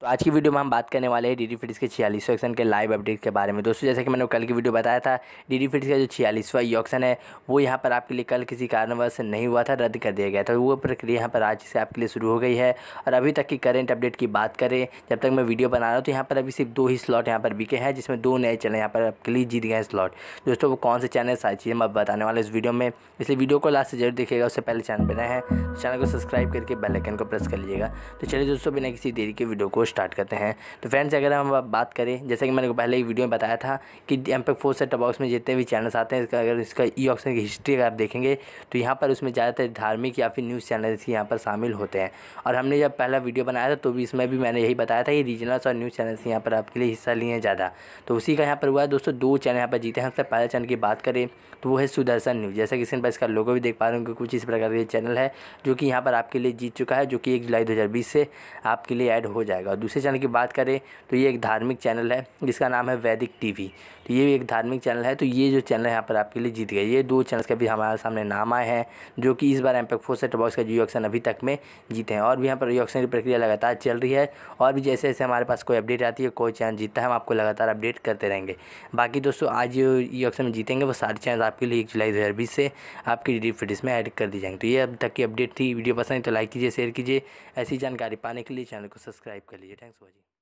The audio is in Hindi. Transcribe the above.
तो आज की वीडियो में हम बात करने वाले हैं डी फिट्स के छियालीसवें ऑक्शन के लाइव अपडेट के बारे में दोस्तों जैसे कि मैंने कल की वीडियो बताया था डी फिट्स का जो छियालीसवा ई ऑक्शन है वो यहाँ पर आपके लिए कल किसी कारणवश नहीं हुआ था रद्द कर दिया गया था तो वो प्रक्रिया यहाँ पर आज से आपके लिए शुरू हो गई है और अभी तक की करेंट अपडेट की बात करें जब तक मैं वीडियो बना रहा हूँ तो यहाँ पर अभी सिर्फ दो ही स्लॉट यहाँ पर बिके हैं जिसमें दो नए चैनल यहाँ पर आपके लिए जीत गए स्लॉट दोस्तों वो कौन से चैनल सारी चीज़ें मैं बताने वाले इस वीडियो में इसलिए वीडियो को लास्ट से जरूर देखिएगा उससे पहले चैनल बनाए हैं चैनल तो को सब्सक्राइब करके बेलाइकन को प्रेस कर लीजिएगा तो चलिए दोस्तों बिना किसी देरी के वीडियो को स्टार्ट करते हैं तो फ्रेंड्स अगर हम बात करें जैसे कि मैंने पहले ही वीडियो में बताया था कि एम पे फोर सेट बॉक्स में जितने भी चैनल्स आते हैं इसका अगर इसका ई ऑप्शन की हिस्ट्री अगर आप देखेंगे तो यहाँ पर उसमें ज़्यादातर धार्मिक या फिर न्यूज़ चैनल्स ही यहाँ पर शामिल होते हैं और हमने जब पहला वीडियो बनाया था तो भी इसमें भी मैंने यही बताया था कि रीजनल्स और न्यूज़ चैनल्स यहाँ पर आपके लिए हिस्सा लिए हैं ज़्यादा तो उसी का यहाँ पर हुआ है दोस्तों दो चैनल यहाँ पर जीते हैं सबसे पहले चैनल की बात करें तो वो है सुदर्शन न्यूज़ जैसे कि इसमें इसका लोगो भी देख पा रहे हैं कुछ इस प्रकार का चैनल है जो कि यहाँ पर आपके लिए जीत चुका है जो कि एक जुलाई दो से आपके लिए ऐड हो जाएगा दूसरे चैनल की बात करें तो ये एक धार्मिक चैनल है जिसका नाम है वैदिक टीवी तो ये भी एक धार्मिक चैनल है तो ये जो चैनल है यहाँ पर आपके लिए जीत गए ये दो चैनल के भी हमारे सामने नाम आए हैं जो कि इस बार M pack four set box का जियो ऑक्शन अभी तक में जीते हैं और भी यहाँ पर ऑक्शन की प्रक्रिया लगातार चल रही है और भी जैसे जैसे हमारे पास कोई अपडेट आती है कोई चैनल जीतता है हम आपको लगातार अपडेट करते रहेंगे बाकी दोस्तों आज जो ये ऑक्शन में जीतेंगे वो सारे चैनल आपके लिए एक जुलाई दो से आपकी डी फिटिस में ऐड कर दी जाएंगे तो ये अब तक की अपडेट थी वीडियो पसंद है तो लाइक कीजिए शेयर कीजिए ऐसी जानकारी पाने के लिए चैनल को सब्सक्राइब कर लीजिए लीजिए थैंक्स भाजी